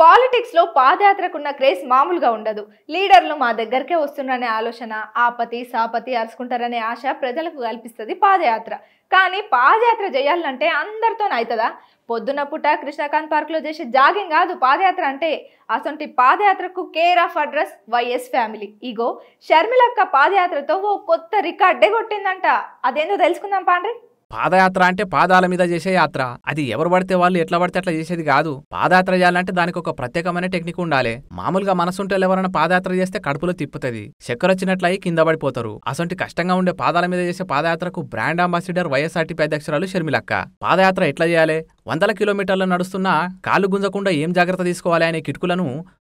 పాలిటిక్స్లో పాదయాత్రకున్న క్రేజ్ మామూలుగా ఉండదు లీడర్లు మా దగ్గరకే వస్తున్నారనే ఆలోచన ఆపతి సాపతి అరుచుకుంటారనే ఆశ ప్రజలకు కల్పిస్తుంది పాదయాత్ర కానీ పాదయాత్ర చేయాలంటే అవుతుందా పొద్దున్న పుట్ట కృష్ణకాంత్ లో చేసే జాగింగ్ కాదు పాదయాత్ర అంటే అసొంటి పాదయాత్రకు care of address YS family ఇగో షర్మిలక్క పాదయాత్రతో ఓ కొత్త రికార్డే కొట్టిందంట అదేందో తెలుసుకుందాం పాండ్రి పాదయాత్ర అంటే పాదాల మీద చేసే యాత్ర అది ఎవరు పడితే వాళ్ళు ఎట్లా పడితే అట్లా చేసేది కాదు పాదయాత్ర చేయాలంటే దానికి ఒక ప్రత్యేకమైన టెక్నిక్ ఉండాలి మామూలుగా మనసుంటే ఎవరైనా పాదయాత్ర చేస్తే కడుపులో తిప్పుతుంది చక్కర వచ్చినట్లయి అయి కింద పడిపోతారు అసొంటి కష్టంగా ఉండే పాదాల మీద చేసే పాదయాత్రకు బ్రాండ్ అంబాసిడర్ వైఎస్ఆర్టీపీ అధ్యక్షురాలు షర్మిలక్క పాదయాత్ర ఎట్లా చేయాలి వందల కిలోమీటర్లు నడుస్తున్నా కాలు గుంజకుండా ఏం జాగ్రత్త తీసుకోవాలి అనే కిటుకులను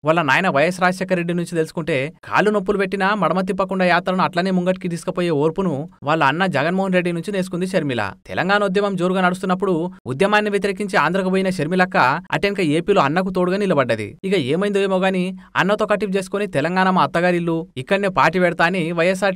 వాళ్ళ నాయన వైఎస్ రాజశేఖర రెడ్డి నుంచి తెలుసుకుంటే కాళ్ళు నొప్పులు పెట్టినా మడమ తిప్పకుండా యాత్రను అట్లనే ముంగట్కి తీసుకుపోయే ఓర్పును వాళ్ళ అన్న జగన్మోహన్ రెడ్డి నుంచి నేసుకుంది షర్మిల తెలంగాణ ఉద్యమం జోరుగా నడుస్తున్నప్పుడు ఉద్యమాన్ని వ్యతిరేకించి ఆంధ్రకు పోయిన షర్మిలక్క అటెన్క ఏపీలో అన్నకు తోడుగా నిలబడ్డది ఇక ఏమైందో ఏమో గాని అన్నతో కటిప్ చేసుకుని తెలంగాణ మా అత్తగారిల్లు ఇక్కడనే పార్టీ పెడతా అని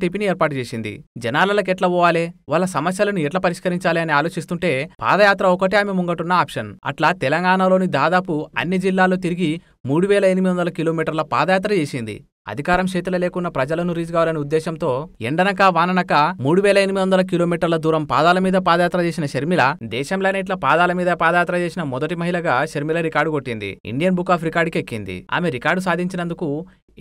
టీపీని ఏర్పాటు చేసింది జనాలకు ఎట్లా పోవాలి వాళ్ళ సమస్యలను ఎట్లా పరిష్కరించాలి అని ఆలోచిస్తుంటే పాదయాత్ర ఒకటే ఆమె ముంగటున్న ఆప్షన్ అట్లా తెలంగాణలోని దాదాపు అన్ని జిల్లాల్లో తిరిగి మూడు వేల ఎనిమిది వందల కిలోమీటర్ల పాదయాత్ర చేసింది అధికారం చేతుల లేకున్న ప్రజలను రీచ్ కావాలనే ఉద్దేశంతో ఎండనక వాననక మూడు వేల ఎనిమిది వందల కిలోమీటర్ల దూరం పాదాల మీద పాదయాత్ర చేసిన షర్మిల దేశంలోనే ఇట్లా పాదాల మీద పాదయాత్ర చేసిన మొదటి మహిళగా షర్మిల రికార్డు కొట్టింది ఇండియన్ బుక్ ఆఫ్ రికార్డుకి ఎక్కింది ఆమె రికార్డు సాధించినందుకు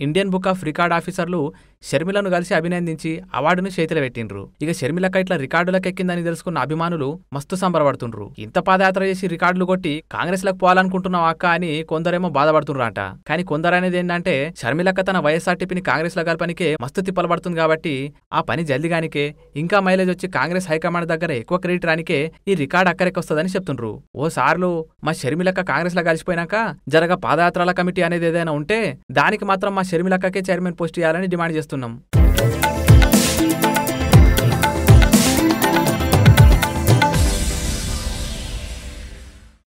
ఇండియన్ బుక్ ఆఫ్ రికార్డ్ ఆఫీసర్లు షర్మిలను కలిసి అభినందించి అవార్డును చేతిలో పెట్టిండ్రు ఇక షర్మిలక ఇట్లా రికార్డులకెక్కిందని తెలుసుకున్న అభిమానులు మస్తు సంబరపడుతుండ్రు ఇంత పాదయాత్ర చేసి రికార్డులు కొట్టి కాంగ్రెస్ లకు పోవాలనుకుంటున్నావు అక్క అని కొందరేమో బాధపడుతుండ్రంట కానీ కొందరనేది ఏంటంటే షర్మిలక్క తన వైఎస్ఆర్ టిపిని కాంగ్రెస్ లో కలపనికే మస్తు తిప్పలబడుతుంది కాబట్టి ఆ పని జల్దిగానికే ఇంకా మైలేజ్ వచ్చి కాంగ్రెస్ హైకమాండ్ దగ్గర ఎక్కువ క్రెడిట్ రానికే ఈ రికార్డు అక్కడికొస్తుందని చెప్తుండ్రు ఓ సార్లు మా షర్మిలక్క కాంగ్రెస్ లో కలిసిపోయినాక జరగ పాదయాత్రల కమిటీ అనేది ఏదైనా ఉంటే దానికి మాత్రం మా షర్మిలక్కకే చైర్మన్ పోస్ట్ చేయాలని డిమాండ్ చేస్తున్నారు చేస్తున్నాం